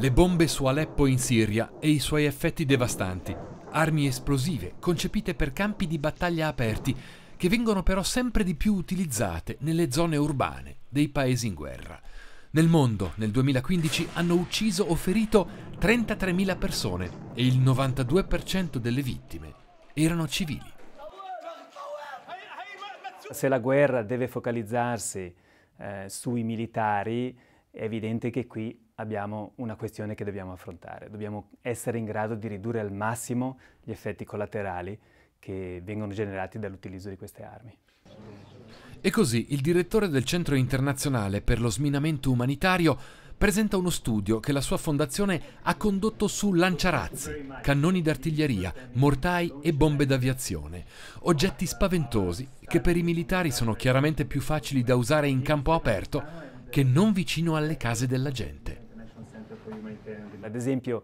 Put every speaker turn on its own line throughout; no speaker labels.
Le bombe su Aleppo in Siria e i suoi effetti devastanti. Armi esplosive concepite per campi di battaglia aperti che vengono però sempre di più utilizzate nelle zone urbane dei paesi in guerra. Nel mondo, nel 2015, hanno ucciso o ferito 33.000 persone e il 92% delle vittime erano civili.
Se la guerra deve focalizzarsi eh, sui militari, è evidente che qui abbiamo una questione che dobbiamo affrontare. Dobbiamo essere in grado di ridurre al massimo gli effetti collaterali che vengono generati dall'utilizzo di queste armi.
E così il direttore del Centro internazionale per lo sminamento umanitario presenta uno studio che la sua fondazione ha condotto su lanciarazzi, cannoni d'artiglieria, mortai e bombe d'aviazione, oggetti spaventosi che per i militari sono chiaramente più facili da usare in campo aperto che non vicino alle case della gente.
Ad esempio,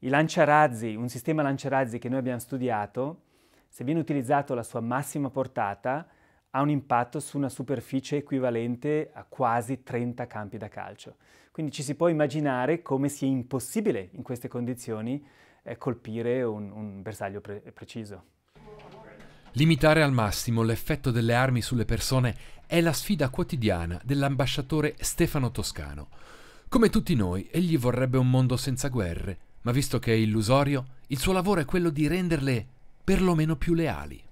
i lanciarazzi, un sistema lanciarazzi che noi abbiamo studiato, se viene utilizzato alla sua massima portata, ha un impatto su una superficie equivalente a quasi 30 campi da calcio. Quindi ci si può immaginare come sia impossibile in queste condizioni eh, colpire un, un bersaglio pre preciso.
Limitare al massimo l'effetto delle armi sulle persone è la sfida quotidiana dell'ambasciatore Stefano Toscano come tutti noi, egli vorrebbe un mondo senza guerre, ma visto che è illusorio, il suo lavoro è quello di renderle perlomeno più leali.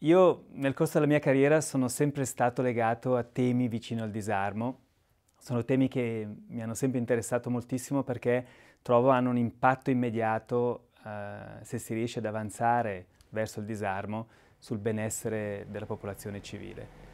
Io
nel corso della mia carriera sono sempre stato legato a temi vicino al disarmo. Sono temi che mi hanno sempre interessato moltissimo perché trovo hanno un impatto immediato eh, se si riesce ad avanzare verso il disarmo sul benessere
della popolazione civile.